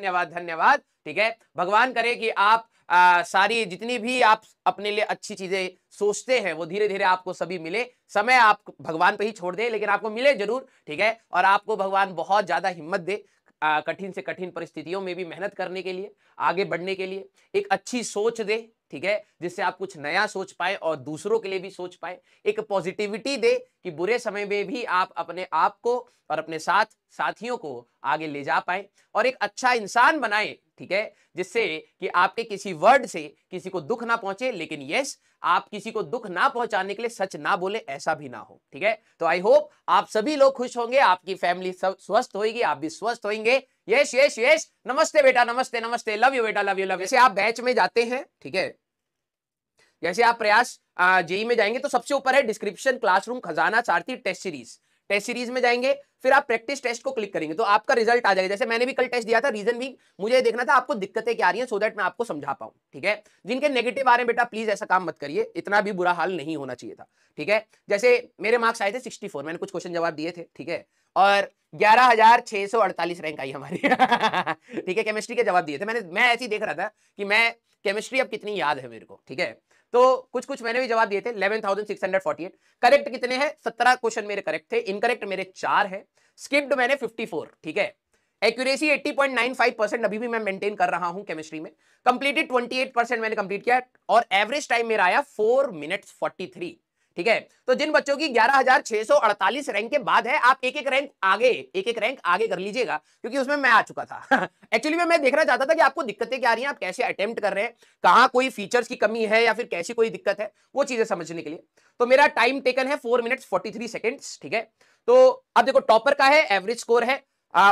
धन्यवाद धन्यवाद ठीक है भगवान करे कि आप आ, सारी जितनी भी आप अपने लिए अच्छी चीजें सोचते हैं वो धीरे धीरे आपको सभी मिले समय आप भगवान पे ही छोड़ दे लेकिन आपको मिले जरूर ठीक है और आपको भगवान बहुत ज्यादा हिम्मत दे कठिन से कठिन परिस्थितियों में भी मेहनत करने के लिए आगे बढ़ने के लिए एक अच्छी सोच दे ठीक है जिससे आप कुछ नया सोच पाए और दूसरों के लिए भी सोच पाए एक पॉजिटिविटी दे कि बुरे समय में भी आप अपने आप को और अपने साथ साथियों को आगे ले जा पाए और एक अच्छा इंसान बनाए ठीक है जिससे कि आपके किसी वर्ड से किसी को दुख ना पहुंचे लेकिन यस आप किसी को दुख ना पहुंचाने के लिए सच ना बोले ऐसा भी ना हो ठीक है तो आई होप आप सभी लोग खुश होंगे आपकी फैमिली सब स्वस्थ होगी आप भी स्वस्थ होंगे यश यश यश नमस्ते बेटा नमस्ते नमस्ते लव यू बेटा लव यू लव जैसे आप बैच में जाते हैं ठीक है जैसे आप प्रयास जेई में जाएंगे तो सबसे ऊपर है डिस्क्रिप्शन क्लासरूम खजाना सारथी टेस्ट सीरीज टेस्ट सीरीज में जाएंगे फिर आप प्रैक्टिस टेस्ट को क्लिक करेंगे तो आपका रिजल्ट आ जाएगा जैसे मैंने भी कल टेस्ट दिया था रीजन भी मुझे देखना था आपको दिक्कतें क्या आ रही हैं सो दैट मैं आपको समझा पाऊँ ठीक है जिनके नेगेटिव आ रहे हैं बेटा प्लीज ऐसा काम मत करिए इतना भी बुरा हाल नहीं होना चाहिए था ठीक है जैसे मेरे मार्क्स आए थे सिक्सटी फोर मैंने कुछ क्वेश्चन जवाब दिए थे ठीक है और ग्यारह हजार छह सौ अड़तालीस रैंक आई हमारी ठीक है केमिस्ट्री के जवाब दिए थे मैंने मैं ऐसे ही देख रहा था कि मैं केमिस्ट्री अब कितनी याद है मेरे को ठीक है तो कुछ कुछ मैंने भी जवाब दिए थे 11,648 करेक्ट कितने हैं 17 क्वेश्चन मेरे करेक्ट थे इनकरेक्ट मेरे चार है स्किप्ड मैंने 54 ठीक है एक्यूरेसी 80.95 परसेंट अभी भी मैं मेंटेन कर रहा हूं केमिस्ट्री में कंप्लीटेड 28 परसेंट मैंने कंप्लीट किया और एवरेज टाइम मेरा आया फोर मिनट्स थ्री ठीक है तो जिन बच्चों की 11,648 रैंक के बाद है आप एक एक रैंक आगे एक एक रैंक आगे कर लीजिएगा क्योंकि उसमें मैं आ चुका था एक्चुअली मैं देखना चाहता था कि आपको दिक्कतें क्या आ रही हैं आप कैसे अटेम्प्ट कर रहे हैं कहां कोई फीचर्स की कमी है या फिर कैसी कोई दिक्कत है वो चीजें समझने के लिए तो मेरा टाइम टेकन है फोर मिनट फोर्टी थ्री ठीक है तो अब देखो टॉपर का है एवरेज स्कोर है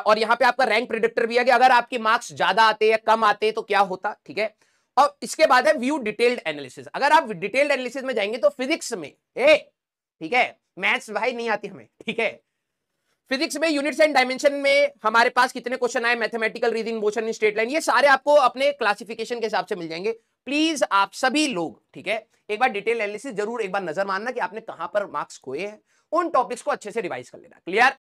और यहाँ पे आपका रैंक प्रिडिक्टर भी है कि अगर आपके मार्क्स ज्यादा आते या कम आते तो क्या होता ठीक है और इसके बाद है व्यू डिटेल्ड एनालिसिस अगर आप डिटेल्ड एनालिसिस में जाएंगे तो फिजिक्स में ए ठीक है मैथ्स भाई नहीं आती हमें ठीक है फिजिक्स में यूनिट्स एंड डायमेंशन में हमारे पास कितने क्वेश्चन आए mathematical reasoning motion in straight line ये सारे आपको अपने क्लासिफिकेशन के हिसाब से मिल जाएंगे प्लीज आप सभी लोग ठीक है एक बार डिटेल एनालिसिस जरूर एक बार नजर मानना कि आपने कहां पर मार्क्स खोए हैं उन टॉपिक्स को अच्छे से रिवाइज कर लेना क्लियर